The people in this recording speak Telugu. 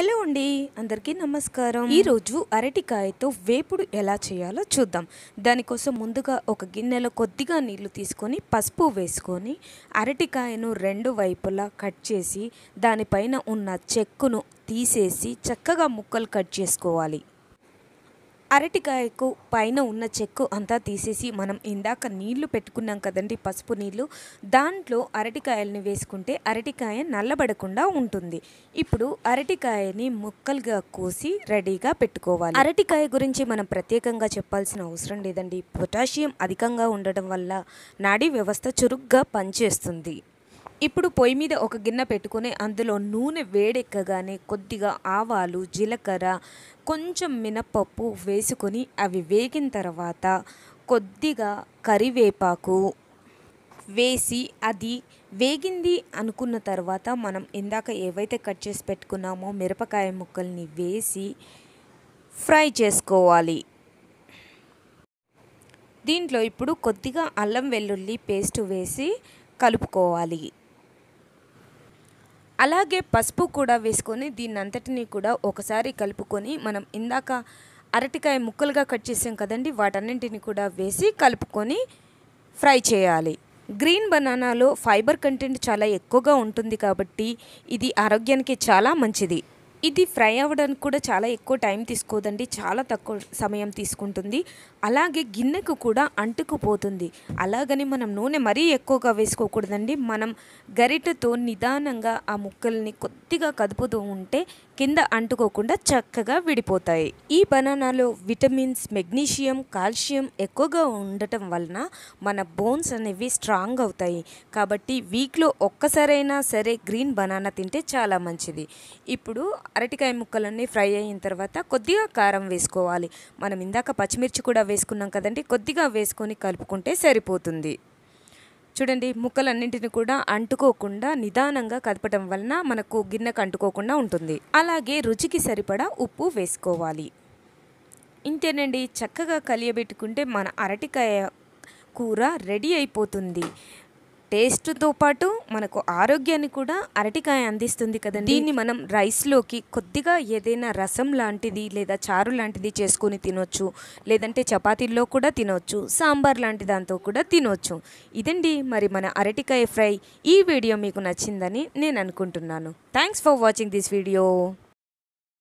హలో అండి అందరికీ నమస్కారం ఈరోజు అరటికాయతో వేపుడు ఎలా చేయాలో చూద్దాం దానికోసం ముందుగా ఒక గిన్నెలో కొద్దిగా నీళ్లు తీసుకొని పసుపు వేసుకొని అరటికాయను రెండు వైపులా కట్ చేసి దానిపైన ఉన్న చెక్కును తీసేసి చక్కగా ముక్కలు కట్ చేసుకోవాలి అరటికాయకు పైన ఉన్న చెక్కు అంతా తీసేసి మనం ఇందాక నీళ్లు పెట్టుకున్నాం కదండి పసుపు నీళ్లు దాంట్లో అరటికాయల్ని వేసుకుంటే అరటికాయ నల్లబడకుండా ఉంటుంది ఇప్పుడు అరటికాయని ముక్కలుగా కోసి రెడీగా పెట్టుకోవాలి అరటికాయ గురించి మనం ప్రత్యేకంగా చెప్పాల్సిన అవసరం లేదండి పొటాషియం అధికంగా ఉండడం వల్ల నాడీ వ్యవస్థ చురుగ్గా పనిచేస్తుంది ఇప్పుడు పొయ్యి మీద ఒక గిన్నె పెట్టుకొని అందులో నూనె వేడెక్కగానే కొద్దిగా ఆవాలు జీలకర్ర కొంచెం మినపప్పు వేసుకొని అవి వేగిన తర్వాత కొద్దిగా కరివేపాకు వేసి అది వేగింది అనుకున్న తర్వాత మనం ఇందాక ఏవైతే కట్ చేసి పెట్టుకున్నామో మిరపకాయ ముక్కల్ని వేసి ఫ్రై చేసుకోవాలి దీంట్లో ఇప్పుడు కొద్దిగా అల్లం వెల్లుల్లి పేస్ట్ వేసి కలుపుకోవాలి అలాగే పసుపు కూడా వేసుకొని దీన్ని అంతటినీ కూడా ఒకసారి కలుపుకొని మనం ఇందాక అరటికాయ ముక్కలుగా కట్ చేసాం కదండి వాటన్నింటిని కూడా వేసి కలుపుకొని ఫ్రై చేయాలి గ్రీన్ బనానాలో ఫైబర్ కంటెంట్ చాలా ఎక్కువగా ఉంటుంది కాబట్టి ఇది ఆరోగ్యానికి చాలా మంచిది ఇది ఫ్రై అవ్వడానికి కూడా చాలా ఎక్కువ టైం తీసుకోదండి చాలా తక్కువ సమయం తీసుకుంటుంది అలాగే గిన్నెకు కూడా అంటుకుపోతుంది అలాగని మనం నూనె మరీ ఎక్కువగా వేసుకోకూడదండి మనం గరిటతో నిదానంగా ఆ ముక్కల్ని కొద్దిగా కదుపుతూ ఉంటే కింద అంటుకోకుండా చక్కగా విడిపోతాయి ఈ బనానాలో విటమిన్స్ మెగ్నీషియం కాల్షియం ఎక్కువగా ఉండటం వలన మన బోన్స్ అనేవి స్ట్రాంగ్ అవుతాయి కాబట్టి వీక్లో ఒక్కసారైనా సరే గ్రీన్ బనానా తింటే చాలా మంచిది ఇప్పుడు అరటికాయ ముక్కలన్నీ ఫ్రై అయిన తర్వాత కొద్దిగా కారం వేసుకోవాలి మనం ఇందాక పచ్చిమిర్చి కూడా వేసుకున్నాం కదండి కొద్దిగా వేసుకొని కలుపుకుంటే సరిపోతుంది చూడండి ముక్కలన్నింటిని కూడా అంటుకోకుండా నిదానంగా కదపటం వలన మనకు గిన్నెకు అంటుకోకుండా ఉంటుంది అలాగే రుచికి సరిపడా ఉప్పు వేసుకోవాలి ఇంతేనండి చక్కగా కలియబెట్టుకుంటే మన అరటికాయ కూర రెడీ అయిపోతుంది టేస్ట్తో పాటు మనకు ఆరోగ్యాన్ని కూడా అరటికాయ అందిస్తుంది కదండి దీన్ని మనం రైస్లోకి కొద్దిగా ఏదైనా రసం లాంటిది లేదా చారు లాంటిది చేసుకొని తినొచ్చు లేదంటే చపాతీల్లో కూడా తినొచ్చు సాంబార్ లాంటి దాంతో కూడా తినొచ్చు ఇదండి మరి మన అరటికాయ ఫ్రై ఈ వీడియో మీకు నచ్చిందని నేను అనుకుంటున్నాను thanks for watching this video